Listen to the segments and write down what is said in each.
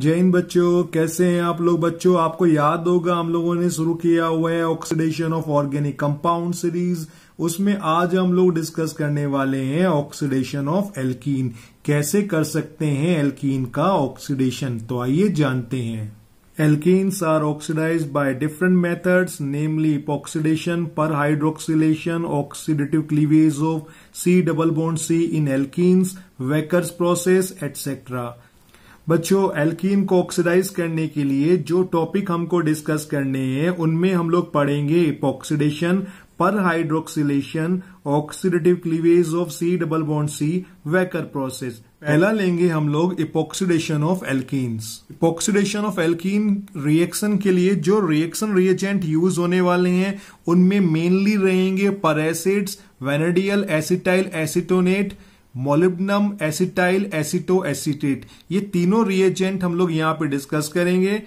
जय हिंद बच्चों कैसे हैं आप लोग बच्चों आपको याद होगा हम लोगों ने शुरू किया हुआ है oxidation of organic compound series उसमें आज हम लोग डिस्कस करने वाले हैं ऑक्सीडेशन ऑफ एल्कीन कैसे कर सकते हैं एल्कीन का ऑक्सीडेशन तो आइए जानते हैं alkenes are oxidize by different methods namely oxidation per hydroxylation oxidative cleavage of C double bond C in alkenes Wacker's process etcetera बच्चों एल्कीन को ऑक्सीडाइज करने के लिए जो टॉपिक हमको डिस्कस करने हैं उनमें हम लोग पढ़ेंगे epoxidation per hydroxylation oxidative cleavage of C double bond C Wacker process पहला लेंगे हम लोग epoxidation of alkenes epoxidation of alkene reaction के लिए जो रिएक्शन रिएजेंट यूज होने वाले हैं उनमें मेनली रहेंगे per acids vanadyl acetyl acetonate molybdenum acetyl aceto acetate ये तीनों रिएजेंट हम लोग यहां पे डिस्कस करेंगे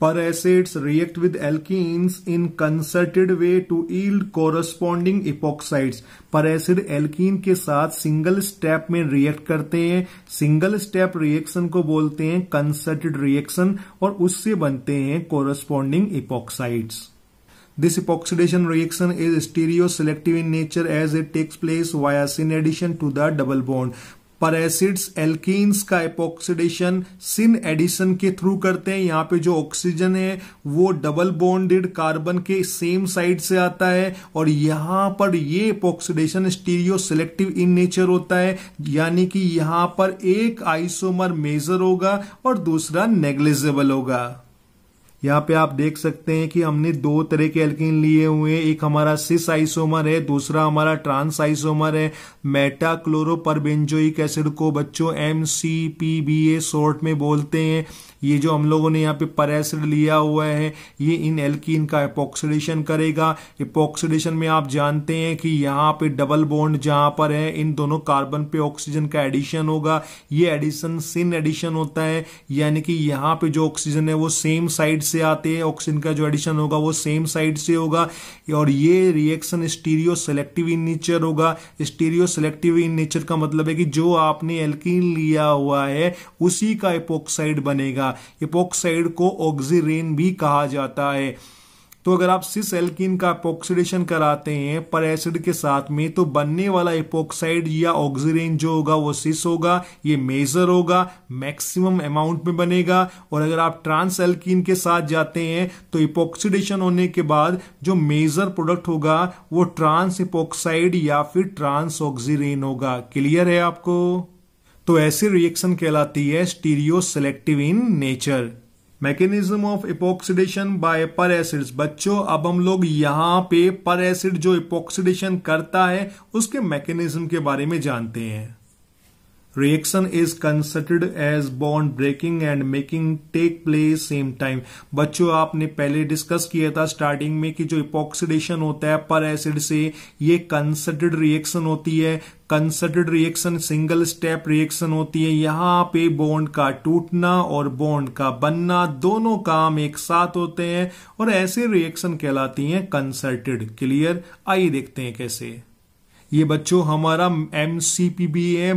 per acids react with alkenes in concerted way to yield corresponding epoxides per acid alkene के साथ सिंगल स्टेप में रिएक्ट करते हैं सिंगल स्टेप रिएक्शन को बोलते हैं कंसर्टेड रिएक्शन और उससे बनते हैं corresponding epoxides This epoxidation reaction is stereoselective in nature as it takes place via addition to the double bond per acids alkenes का एपोक्सीडेशन सिन एडिशन के थ्रू करते हैं यहाँ पे जो ऑक्सीजन है वो डबल बॉन्डेड कार्बन के सेम साइड से आता है और यहाँ पर ये epoxidation stereo selective in nature होता है यानी कि यहाँ पर एक आइसोमर मेजर होगा और दूसरा नेग्लिजेबल होगा यहाँ पे आप देख सकते हैं कि हमने दो तरह के एल्किन लिए हुए हैं एक हमारा सिस आइसोमर है दूसरा हमारा ट्रांस आइसोमर है मेटा क्लोरोपरबेंजोइक एसिड को बच्चों M C P B A short में बोलते हैं ये जो हम लोगों ने यहाँ पे परेसिड लिया हुआ है ये इन एल्किन का एपोक्सीडेशन करेगा एपोक्सीडेशन में आप जानते हैं कि यहाँ पे डबल बॉन्ड जहाँ पर है इन दोनों कार्बन पे ऑक्सीजन का एडिशन होगा ये एडिशन सिन एडिशन होता है यानी कि यहाँ पे जो ऑक्सीजन है वो सेम साइड से आते हैं ऑक्सीजन का जो एडिशन होगा वो सेम साइड से होगा और ये reaction stereo selective in nature होगा स्टीरियो सेलेक्टिव इन नेचर का मतलब है कि जो आपने एल्किन लिया हुआ है उसी का एपोक्साइड बनेगा इपोक्साइड को ऑक्सीरेन भी कहा जाता है तो अगर आप सिस एल्किन का अपोक्सीडेशन कराते हैं पर एसिड के साथ में तो बनने वाला इपोक्साइड या ऑक्सीरेन जो होगा वो सिस होगा ये मेजर होगा मैक्सिमम अमाउंट में बनेगा और अगर आप ट्रांस एल्किन के साथ जाते हैं तो इपोक्सीडेशन होने के बाद जो मेजर प्रोडक्ट होगा वो ट्रांस इपोक्साइड या फिर ट्रांस ऑक्सीरेन होगा क्लियर है आपको तो ऐसी रिएक्शन कहलाती है stereo selective in nature mechanism of epoxidation by per acids बच्चों अब हम लोग यहाँ पे पर एसिड जो इपोक्सीडेशन करता है उसके मैकेनिज्म के बारे में जानते हैं reaction is considered as bond breaking and making take place same time बच्चों आपने पहले डिस्कस किया था स्टार्टिंग में कि जो इपोक्सीडेशन होता है पर एसिड से ये कंसिडर्ड रिएक्शन होती है concerted reaction single step reaction होती है यहाँ पे बॉन्ड का टूटना और बॉन्ड का बनना दोनों काम एक साथ होते हैं और ऐसे रिएक्शन कहलाती हैं कंसर्टेड क्लियर आइए देखते हैं कैसे ये बच्चों हमारा एम सी पी बी है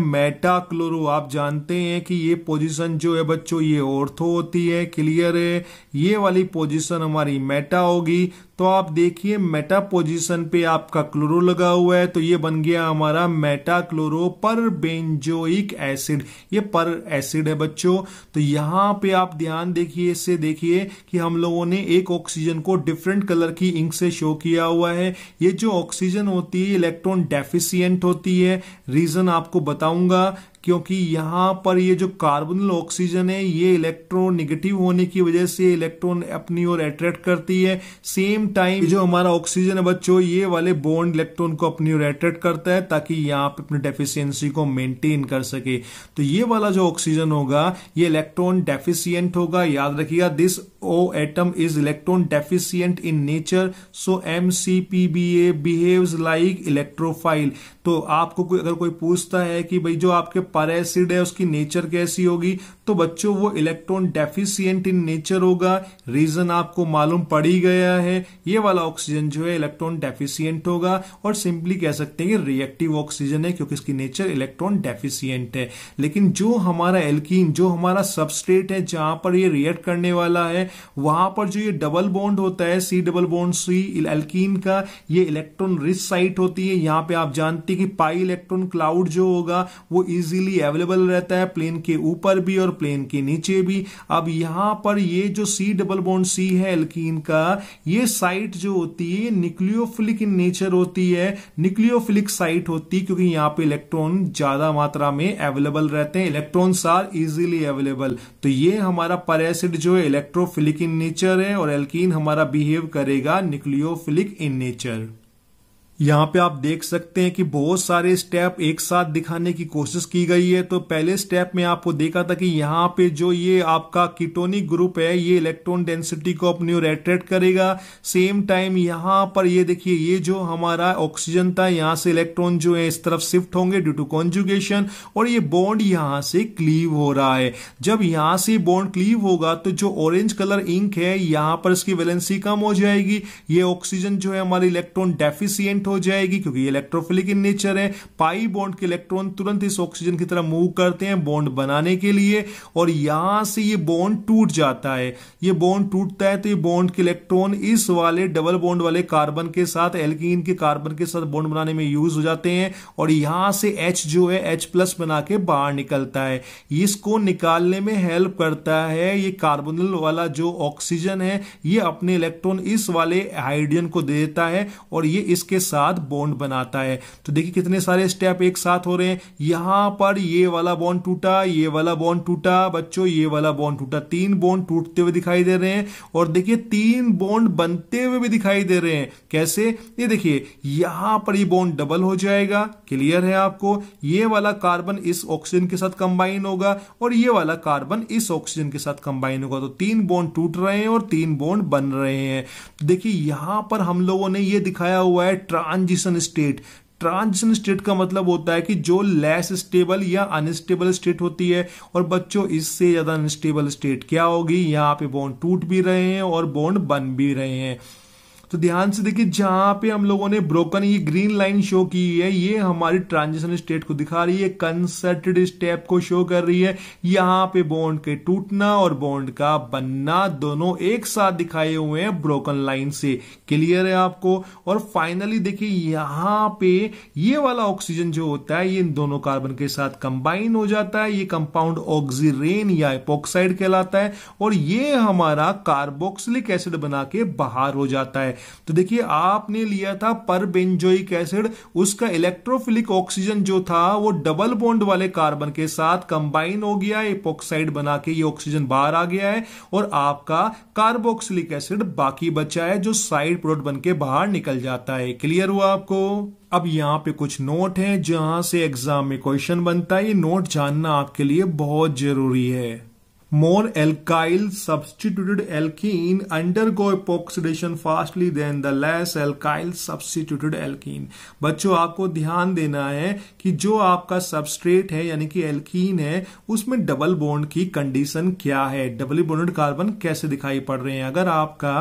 आप जानते हैं कि ये पोजीशन जो है बच्चों ये ऑर्थो होती है क्लियर है ये वाली पोजीशन हमारी मेटा होगी तो आप देखिए मेटा पोजीशन पे आपका क्लोरो लगा हुआ है तो ये बन गया हमारा meta chloro per benzoic acid ये पर एसिड है बच्चों तो यहां पे आप ध्यान देखिए इससे देखिए कि हम लोगों ने एक ऑक्सीजन को डिफरेंट कलर की इंक से शो किया हुआ है ये जो ऑक्सीजन होती है इलेक्ट्रॉन एफिसियंट होती है रीजन आपको बताऊंगा क्योंकि यहां पर ये जो कार्बन ऑक्सीजन है ये इलेक्ट्रॉन निगेटिव होने की वजह से इलेक्ट्रॉन अपनी ओर अट्रैक्ट करती है सेम टाइम जो हमारा ऑक्सीजन है बच्चों ये वाले बॉन्ड इलेक्ट्रॉन को अपनी ओर अट्रैक्ट करता है ताकि यहां पर अपनी डेफिशियंसी को मेंटेन कर सके तो ये वाला जो ऑक्सीजन होगा ये इलेक्ट्रॉन डेफिशियंट होगा याद रखिएगा this O atom is electron deficient in nature so M C P B A behaves like electrophile तो आपको कोई अगर कोई पूछता है कि भाई जो आपके एसिड है उसकी नेचर कैसी होगी तो बच्चों वो इलेक्ट्रॉन डेफिशियंट इन नेचर होगा रीजन आपको मालूम पड़ ही गया है ये वाला ऑक्सीजन जो है इलेक्ट्रॉन डेफिशियंट होगा और सिंपली कह सकते हैं कि रिएक्टिव ऑक्सीजन है क्योंकि इसकी नेचर इलेक्ट्रॉन डेफिशियंट है लेकिन जो हमारा एल्किन जो हमारा सबस्ट्रेट है जहां पर ये रिएक्ट करने वाला है वहां पर जो ये डबल बॉन्ड होता है C double bond C alkene का ये इलेक्ट्रॉन रिच साइट होती है यहां पर आप जानते हैं कि पाई इलेक्ट्रॉन क्लाउड जो होगा वो इजिली अवेलेबल रहता है प्लेन के ऊपर भी और प्लेन के नीचे भी अब यहां पर ये जो सी डबल बॉन्ड सी है एल्कीन का ये साइट जो होती है न्यूक्लियोफिलिक इन नेचर होती है न्यूक्लियोफिलिक साइट होती है क्योंकि यहां पे इलेक्ट्रॉन ज्यादा मात्रा में अवेलेबल रहते हैं इलेक्ट्रॉन आर इजिली अवेलेबल तो ये हमारा पर एसिड जो है इलेक्ट्रोफिलिक इन नेचर है और एल्कीन हमारा बिहेव करेगा न्यूक्लियोफिलिक इन नेचर यहाँ पे आप देख सकते हैं कि बहुत सारे स्टेप एक साथ दिखाने की कोशिश की गई है तो पहले स्टेप में आपको देखा था कि यहाँ पे जो ये आपका कीटोनिक ग्रुप है ये इलेक्ट्रॉन डेंसिटी को अपनी ओर एट्रैक्ट करेगा सेम टाइम यहाँ पर ये देखिए ये जो हमारा ऑक्सीजन था यहाँ से इलेक्ट्रॉन जो है इस तरफ शिफ्ट होंगे ड्यू टू कॉन्जुगेशन और ये बॉन्ड यहाँ से क्लीव हो रहा है जब यहाँ से बॉन्ड क्लीव होगा तो जो ऑरेंज कलर इंक है यहाँ पर इसकी वैलेंसी कम हो जाएगी ये ऑक्सीजन जो है हमारे इलेक्ट्रॉन डेफिसियंट हो हो जाएगी क्योंकि इलेक्ट्रोफिलिक इन नेचर है पाई बॉन्ड के इलेक्ट्रॉन तुरंत इस ऑक्सीजन की तरह मूव करते हैं बॉन्ड बनाने के लिए और यहां से ये बॉन्ड टूट जाता है ये बॉन्ड टूटता है तो ये बॉन्ड के इलेक्ट्रॉन इस वाले डबल बॉन्ड वाले कार्बन के साथ एल्किन के कार्बन के साथ बॉन्ड बनाने में यूज हो जाते हैं और यहां से एच जो है एच प्लस बना के बाहर निकलता है इसको निकालने में हेल्प करता है ये कार्बोनल वाला जो ऑक्सीजन है ये अपने इलेक्ट्रॉन इस वाले हाइड्रोजन को दे देता है और ये इसके साथ बॉन्ड बनाता है तो देखिए कितने सारे स्टेप एक साथ हो रहे हैं यहां पर ये वाला बॉन्ड टूटा ये वाला बॉन्ड टूटा बच्चों ये वाला बॉन्ड टूटा तीन बॉन्ड टूटते हुए दिखाई दे रहे हैं और देखिए तीन बॉन्ड बनते हुए भी दिखाई दे रहे हैं कैसे ये देखिए यहां पर ये बॉन्ड डबल हो जाएगा क्लियर है आपको ये वाला कार्बन इस ऑक्सीजन के साथ कंबाइन होगा और ये वाला कार्बन इस ऑक्सीजन के साथ कंबाइन होगा तो तीन बॉन्ड टूट रहे हैं और तीन बॉन्ड बन रहे हैं देखिए यहां पर हम लोगों ने ये दिखाया हुआ है ट्रा ट्रांजिशन स्टेट ट्रांजिशन स्टेट का मतलब होता है कि जो लेस स्टेबल या अनस्टेबल स्टेट होती है और बच्चों इससे ज्यादा अनस्टेबल स्टेट क्या होगी यहाँ पे बॉन्ड टूट भी रहे हैं और बॉन्ड बन भी रहे हैं तो ध्यान से देखिए जहां पे हम लोगों ने ब्रोकन ये ग्रीन लाइन शो की है ये हमारी ट्रांजिशन स्टेट को दिखा रही है कंसर्टेड स्टेप को शो कर रही है यहां पे बॉन्ड के टूटना और बॉन्ड का बनना दोनों एक साथ दिखाए हुए हैं ब्रोकन लाइन से क्लियर है आपको और फाइनली देखिए यहां पे ये वाला ऑक्सीजन जो होता है ये इन दोनों कार्बन के साथ कंबाइन हो जाता है ये कंपाउंड ऑक्सीरेन या एपोक्साइड कहलाता है और ये हमारा कार्बोक्सिलिक एसिड बना के बाहर हो जाता है तो देखिए आपने लिया था पर बेंजोइक एसिड उसका इलेक्ट्रोफिलिक ऑक्सीजन जो था वो डबल बॉन्ड वाले कार्बन के साथ कंबाइन हो गया एपोक्साइड बना के ये ऑक्सीजन बाहर आ गया है और आपका कार्बोक्सिलिक एसिड बाकी बचा है जो साइड प्रोडक्ट बन के बाहर निकल जाता है क्लियर हुआ आपको अब यहाँ पे कुछ नोट हैं जहां से एग्जाम में क्वेश्चन बनता है ये नोट जानना आपके लिए बहुत जरूरी है more alkyl substituted alkene undergo epoxidation fastly than the less alkyl substituted alkene बच्चों आपको ध्यान देना है कि जो आपका सबस्ट्रेट है यानी कि एल्कीन है उसमें डबल बॉन्ड की कंडीशन क्या है डबली बॉन्डेड कार्बन कैसे दिखाई पड़ रहे हैं अगर आपका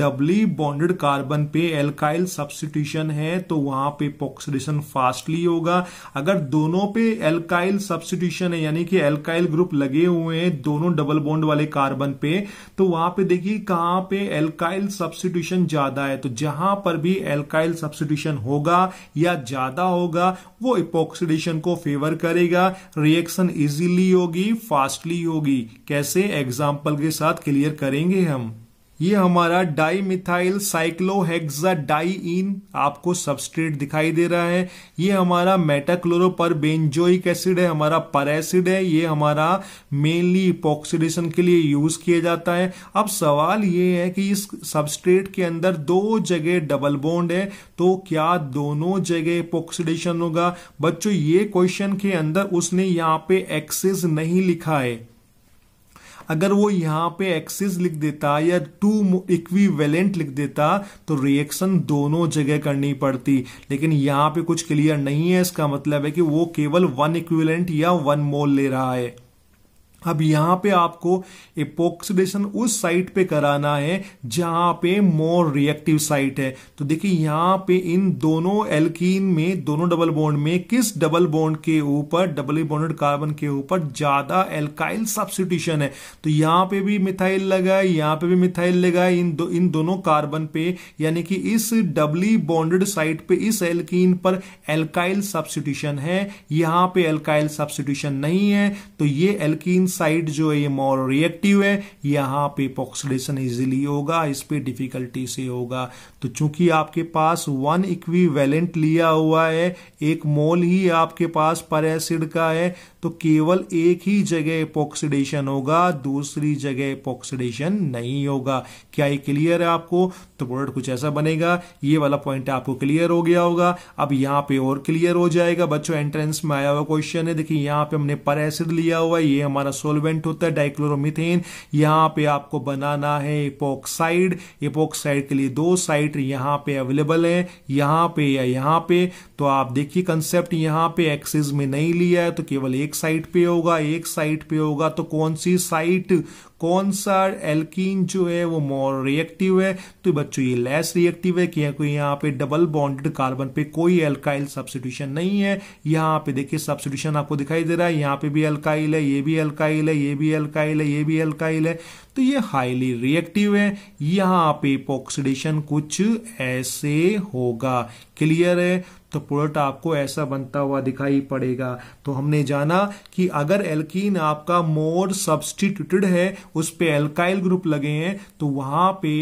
डबली बॉन्डेड कार्बन पे एल्काइल सब्सटीट्यूशन है तो वहां पे पॉक्सीडेशन फास्टली होगा अगर दोनों पे एल्काइल सब्सटीट्यूशन है यानी कि एल्काइल ग्रुप लगे हुए हैं दोनों हूं डबल बॉन्ड वाले कार्बन पे तो वहां पे देखिए कहां पे एल्काइल सब्सिट्यूशन ज्यादा है तो जहां पर भी एल्काइल सब्सिट्यूशन होगा या ज्यादा होगा वो इपोक्सीडेशन को फेवर करेगा रिएक्शन इजीली होगी फास्टली होगी कैसे एग्जाम्पल के साथ क्लियर करेंगे हम ये हमारा डाई मिथाइल साइक्लोहेक्सा डाईइन आपको सबस्ट्रेट दिखाई दे रहा है ये हमारा मेटाक्लोरो पर बेंजोइक एसिड है हमारा पर एसिड है ये हमारा मेनली इपोक्सीडेशन के लिए यूज किया जाता है अब सवाल ये है कि इस सबस्ट्रेट के अंदर दो जगह डबल बॉन्ड है तो क्या दोनों जगह इपोक्सीडेशन होगा बच्चों ये क्वेश्चन के अंदर उसने यहाँ पे एक्सेस नहीं लिखा है अगर वो यहाँ पे एक्सिस लिख देता या टू इक्विवेलेंट लिख देता तो रिएक्शन दोनों जगह करनी पड़ती लेकिन यहाँ पे कुछ क्लियर नहीं है इसका मतलब है कि वो केवल वन इक्विवेलेंट या वन मोल ले रहा है अब यहां पे आपको एपोक्सीडेशन उस साइट पे कराना है जहां पे मोर रिएक्टिव साइट है तो देखिए यहां पे इन दोनों एल्कीन में दोनों डबल बॉन्ड में किस डबल बॉन्ड के ऊपर डबल बॉन्डेड कार्बन के ऊपर ज्यादा एल्काइल सब्सिट्यूशन है तो यहां पे भी मिथाइल लगा है यहां पे भी मिथाइल लगा है इन दो इन दोनों कार्बन पे यानी कि इस डबली बॉन्डेड साइट पे इस एल्कीन पर एल्काइल सब्सिट्यूशन है यहां पर एल्काइल सब्सिट्यूशन नहीं है तो ये एल्कीन साइड जो है ये मोर रिएक्टिव है यहाँ पे पॉक्सीडेशन इजिली होगा इस पर डिफिकल्टी से होगा तो चूंकि आपके पास वन इक्विवेलेंट लिया हुआ है एक मोल ही आपके पास पर एसिड का है तो केवल एक ही जगह एपोक्सीडेशन होगा दूसरी जगह एपोक्सीडेशन नहीं होगा क्या ये क्लियर है आपको तो प्रोडक्ट कुछ ऐसा बनेगा ये वाला पॉइंट आपको क्लियर हो गया होगा अब यहाँ पे और क्लियर हो जाएगा बच्चों एंट्रेंस में आया हुआ क्वेश्चन है देखिए यहाँ पे हमने पर एसिड लिया हुआ है ये हमारा सोलवेंट होता है डाइक्लोरोमिथेन यहाँ पे आपको बनाना है एपोक्साइड एपोक्साइड के लिए दो साइड वेरिएंट यहाँ पे अवेलेबल है यहाँ पे या यहाँ पे तो आप देखिए कंसेप्ट यहाँ पे एक्सिस में नहीं लिया है तो केवल एक साइड पे होगा एक साइड पे होगा तो कौन सी साइट कौन सा एल्किन जो है वो मोर रिएक्टिव है तो बच्चों ये लेस रिएक्टिव है क्योंकि यहाँ पे डबल बॉन्डेड कार्बन पे कोई एल्काइल सब्सिट्यूशन नहीं है यहाँ पे देखिए सब्सिट्यूशन आपको दिखाई दे रहा है यहाँ पे भी एल्काइल है ये भी एल्काइल है ये भी एल्काइल है ये भी एल्काइल है तो ये हाईली रिएक्टिव है यहाँ पे पॉक्सीडेशन कुछ ऐसे होगा क्लियर है तो प्रोडक्ट आपको ऐसा बनता हुआ दिखाई पड़ेगा तो हमने जाना कि अगर एल्कीन आपका मोर सब्सटीट्यूटेड है उस पर एल्काइल ग्रुप लगे हैं तो वहां पे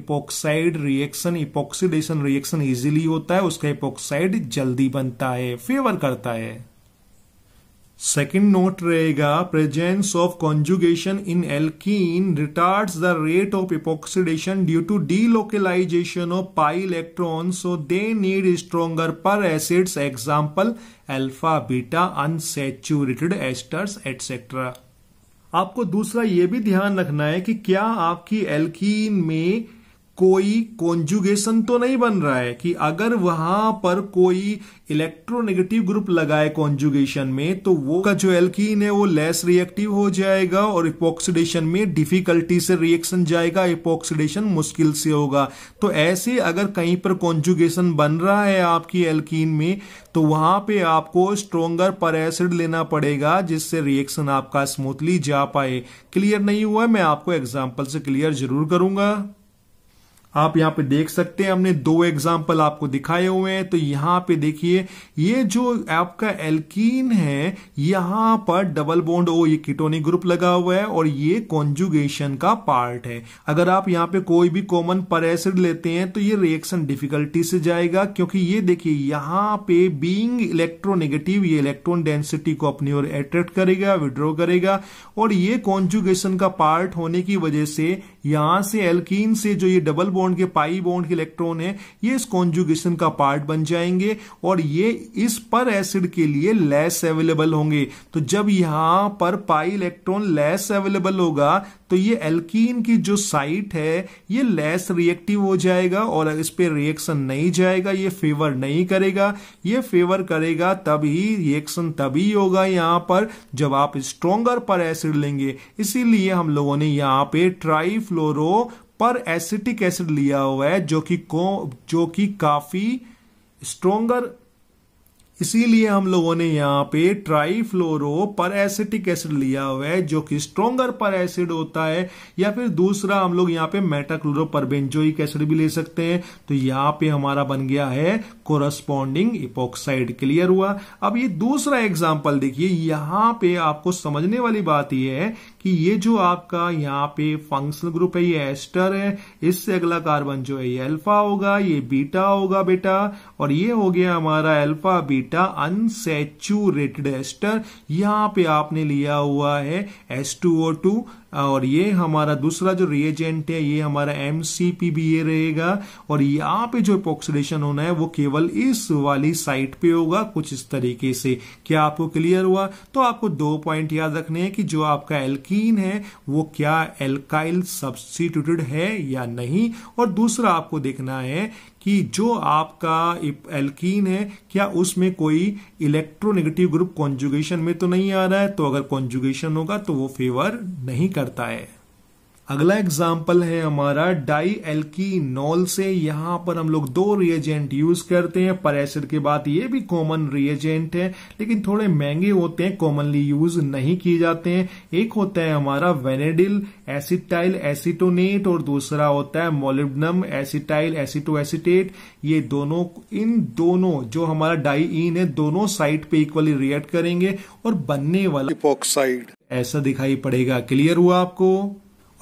epoxide reaction epoxidation reaction easily होता है उसका इपोक्साइड जल्दी बनता है फेवर करता है सेकेंड नोट रहेगा presence of conjugation in alkene retard the rate of epoxidation due to delocalization of pi electron so they need stronger per acids example alpha beta unsaturated esters etcetera आपको दूसरा ये भी ध्यान रखना है कि क्या आपकी एल्कीन में कोई कॉन्जुगेशन तो नहीं बन रहा है कि अगर वहां पर कोई इलेक्ट्रोनेगेटिव ग्रुप लगाए कॉन्जुगेशन में तो वो का जो एल्कीन है वो लेस रिएक्टिव हो जाएगा और इपोक्सीडेशन में डिफिकल्टी से रिएक्शन जाएगा इपोक्सीडेशन मुश्किल से होगा तो ऐसे अगर कहीं पर कॉन्जुगेशन बन रहा है आपकी एल्कीन में तो वहां पे आपको स्ट्रोंगर पर एसिड लेना पड़ेगा जिससे रिएक्शन आपका स्मूथली जा पाए क्लियर नहीं हुआ मैं आपको एग्जाम्पल से क्लियर जरूर करूंगा आप यहां पे देख सकते हैं हमने दो एग्जाम्पल आपको दिखाए हुए हैं तो यहां पे देखिए ये जो आपका एल्कीन है यहां पर डबल बॉन्ड ओ ये कीटोनिक ग्रुप लगा हुआ है और ये कॉन्जुगेशन का पार्ट है अगर आप यहां पे कोई भी कॉमन पर एसिड लेते हैं तो ये रिएक्शन डिफिकल्टी से जाएगा क्योंकि ये देखिए यहां पे बीइंग इलेक्ट्रोनेगेटिव ये इलेक्ट्रॉन डेंसिटी को अपनी ओर अट्रैक्ट करेगा विड्रॉ करेगा और ये कॉन्जुगेशन का पार्ट होने की वजह से यहां से एल्कीन से जो ये डबल बॉन्ड बॉन्ड के पाई बॉन्ड के इलेक्ट्रॉन है ये इस कॉन्जुगेशन का पार्ट बन जाएंगे और ये इस पर एसिड के लिए लेस अवेलेबल होंगे तो जब यहां पर पाई इलेक्ट्रॉन लेस अवेलेबल होगा तो ये एल्कीन की जो साइट है ये लेस रिएक्टिव हो जाएगा और इस पर रिएक्शन नहीं जाएगा ये फेवर नहीं करेगा ये फेवर करेगा तभी रिएक्शन तभी होगा यहां पर जब आप स्ट्रोंगर पर एसिड लेंगे इसीलिए हम लोगों ने यहाँ पे फ्लोरो पर एसिटिक एसिड लिया हुआ है जो कि को जो कि काफी स्ट्रोंगर इसीलिए हम लोगों ने यहाँ पे ट्राई फ्लोरो पर एसिटिक एसिड लिया हुआ है जो कि स्ट्रोंगर पर एसिड होता है या फिर दूसरा हम लोग यहाँ पे मेटाक्लोरो पर बेंजोइक एसिड भी ले सकते हैं तो यहां पे हमारा बन गया है कोरस्पॉन्डिंग इपोक्साइड क्लियर हुआ अब ये दूसरा एग्जाम्पल देखिए यहां पे आपको समझने वाली बात यह है कि ये जो आपका यहाँ पे फंक्शनल ग्रुप है ये एस्टर है इससे अगला कार्बन जो है ये अल्फा होगा ये बीटा होगा बेटा और ये हो गया हमारा अल्फा बीटा अनसेचुरेटेड एस्टर यहाँ पे आपने लिया हुआ है एस टू ओ टू और ये हमारा दूसरा जो रिएजेंट है ये हमारा एम ये रहेगा और यहाँ पे जो एपोक्सीडेशन होना है वो केवल इस वाली साइट पे होगा कुछ इस तरीके से क्या आपको क्लियर हुआ तो आपको दो पॉइंट याद रखने हैं कि जो आपका एल्कीन है वो क्या एल्काइल सब्सटीट्यूटेड है या नहीं और दूसरा आपको देखना है कि जो आपका एल्कीन है क्या उसमें कोई इलेक्ट्रोनेगेटिव ग्रुप कॉन्जुगेशन में तो नहीं आ रहा है तो अगर कॉन्जुगेशन होगा तो वो फेवर नहीं करता है अगला एग्जाम्पल है हमारा डाई नॉल से यहां पर हम लोग दो रिएजेंट यूज करते हैं पर एसिड के बाद ये भी कॉमन रिएजेंट है लेकिन थोड़े महंगे होते हैं कॉमनली यूज नहीं किए जाते हैं एक होता है हमारा वेनेडिल एसिटाइल एसिटोनेट और दूसरा होता है मोलिबनम एसिटाइल एसिटो एसिटेट ये दोनों इन दोनों जो हमारा डाईन है दोनों साइड पे इक्वली रिएक्ट करेंगे और बनने वाला ऑक्साइड ऐसा दिखाई पड़ेगा क्लियर हुआ आपको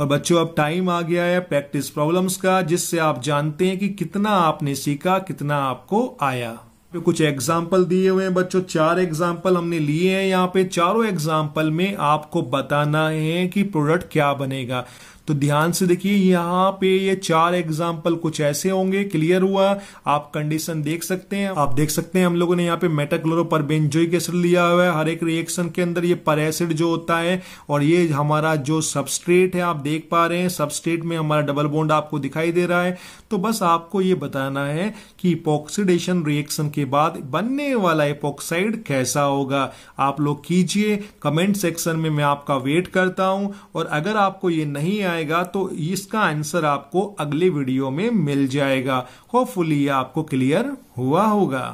और तो बच्चों अब टाइम आ गया है प्रैक्टिस प्रॉब्लम्स का जिससे आप जानते हैं कि कितना आपने सीखा कितना आपको आया पे तो कुछ एग्जाम्पल दिए हुए हैं बच्चों चार एग्जाम्पल हमने लिए हैं यहाँ पे चारों एग्जाम्पल में आपको बताना है कि प्रोडक्ट क्या बनेगा तो ध्यान से देखिए यहाँ पे ये चार एग्जाम्पल कुछ ऐसे होंगे क्लियर हुआ आप कंडीशन देख सकते हैं आप देख सकते हैं हम लोगों ने यहाँ पे मेटाक्लोरो पर बेंजोइक एसिड लिया हुआ है हर एक रिएक्शन के अंदर ये पर एसिड जो होता है और ये हमारा जो सबस्ट्रेट है आप देख पा रहे हैं सबस्ट्रेट में हमारा डबल बॉन्ड आपको दिखाई दे रहा है तो बस आपको ये बताना है कि इपोक्सीडेशन रिएक्शन के बाद बनने वाला इपोक्साइड कैसा होगा आप लोग कीजिए कमेंट सेक्शन में मैं आपका वेट करता हूं और अगर आपको ये नहीं आएगा तो इसका आंसर आपको अगले वीडियो में मिल जाएगा होपफुली आपको क्लियर हुआ होगा